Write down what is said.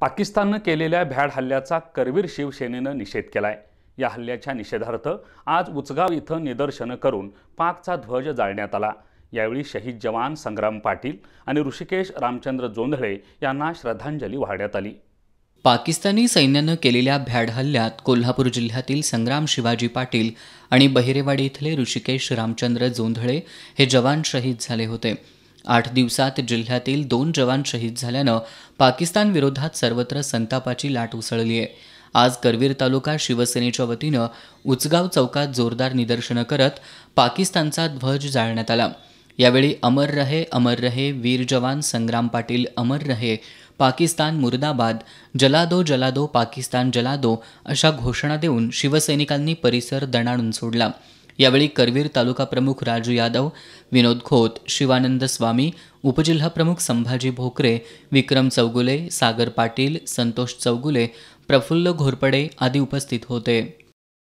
पाकिस्ताननं केलेल्या भ्याड हल्ल्याचा करवीर शिवसेनेनं निषेध केला आहे या हल्ल्याच्या निषेधार्थ आज उचगाव इथं निदर्शनं करून पाकचा ध्वज जाळण्यात आला यावेळी शहीद जवान संग्राम पाटील आणि ऋषिकेश रामचंद्र जोंधळे यांना श्रद्धांजली वाहण्यात आली पाकिस्तानी सैन्यानं केलेल्या भ्याड हल्ल्यात कोल्हापूर जिल्ह्यातील संग्राम शिवाजी पाटील आणि बहिरेवाडी इथले ऋषिकेश रामचंद्र जोंधळे हे जवान शहीद झाले होते आठ दिवसात जिल्ह्यातील दोन जवान शहीद झाल्यानं पाकिस्तान विरोधात सर्वत्र संतापाची लाट उसळली आहे आज करवीर तालुका शिवसेनेच्या वतीनं उचगाव चौकात जोरदार निदर्शनं करत पाकिस्तानचा ध्वज जाळण्यात आला यावेळी अमर रहे अमर रहे वीर जवान संग्राम पाटील अमर रहे पाकिस्तान मुर्दाबाद जलादो जलादो पाकिस्तान जलादो अशा घोषणा देऊन शिवसैनिकांनी परिसर दणाणून सोडला यावेळी करवीर तालुका प्रमुख राजू यादव विनोद खोत शिवानंद स्वामी उपजिल्हा प्रमुख संभाजी भोकरे विक्रम चौगुले सागर पाटील संतोष चौगुले प्रफुल्ल घोरपडे आदी उपस्थित होते